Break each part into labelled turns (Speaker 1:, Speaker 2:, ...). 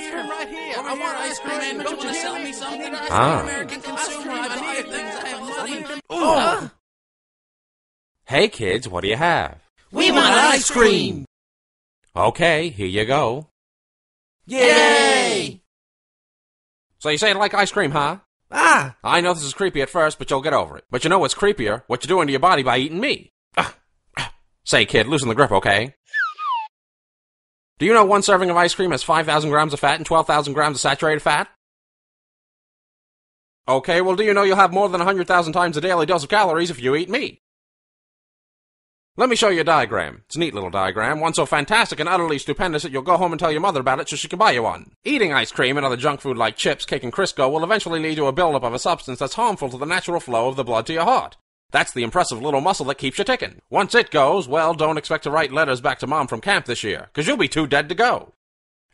Speaker 1: right here. Over I want ice cream, man, you want to sell me something? Ah. American consumer. I need things. I have money. Ooh. Hey, kids, what do you have? We want ice cream. Okay, here you go. Yay! So you say you like ice cream, huh? Ah! I know this is creepy at first, but you'll get over it. But you know what's creepier? What you're doing to your body by eating me. Ah. ah. Say, kid, loosen the grip, okay? Do you know one serving of ice cream has 5,000 grams of fat and 12,000 grams of saturated fat? Okay, well, do you know you'll have more than 100,000 times the daily dose of calories if you eat meat? Let me show you a diagram. It's a neat little diagram, one so fantastic and utterly stupendous that you'll go home and tell your mother about it so she can buy you one. Eating ice cream and other junk food like chips, cake, and Crisco will eventually lead to a buildup of a substance that's harmful to the natural flow of the blood to your heart. That's the impressive little muscle that keeps you ticking. Once it goes, well, don't expect to write letters back to mom from camp this year, because you'll be too dead to go.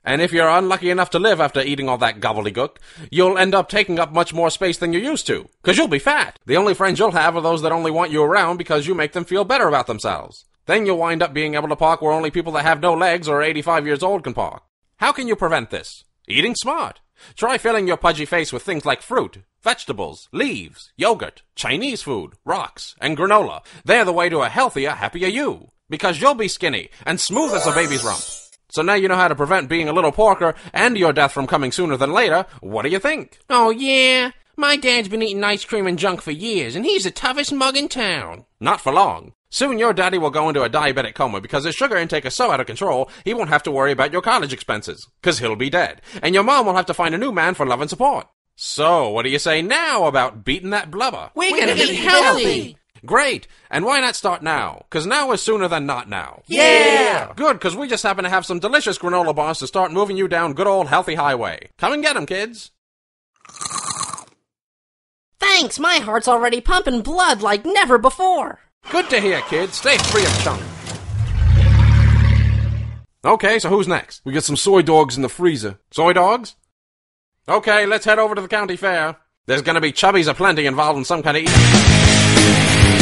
Speaker 1: And if you're unlucky enough to live after eating all that gobbledygook, you'll end up taking up much more space than you used to, because you'll be fat. The only friends you'll have are those that only want you around because you make them feel better about themselves. Then you'll wind up being able to park where only people that have no legs or 85 years old can park. How can you prevent this? Eating smart. Try filling your pudgy face with things like fruit, vegetables, leaves, yogurt, Chinese food, rocks, and granola. They're the way to a healthier, happier you. Because you'll be skinny and smooth as a baby's rump. So now you know how to prevent being a little porker and your death from coming sooner than later. What do you think? Oh, yeah. My dad's been eating ice cream and junk for years, and he's the toughest mug in town. Not for long. Soon your daddy will go into a diabetic coma because his sugar intake is so out of control, he won't have to worry about your college expenses, because he'll be dead. And your mom will have to find a new man for love and support. So, what do you say now about beating that blubber? We're, We're gonna, gonna, be healthy. healthy. Great! And why not start now? Because now is sooner than not now. Yeah! Good, because we just happen to have some delicious granola bars to start moving you down good old healthy highway. Come and get 'em, kids! Thanks, my heart's already pumping blood like never before. Good to hear, kid. Stay free of chunk. Okay, so who's next? We got some soy dogs in the freezer. Soy dogs? Okay, let's head over to the county fair. There's gonna be chubbies aplenty involved in some kind of eating.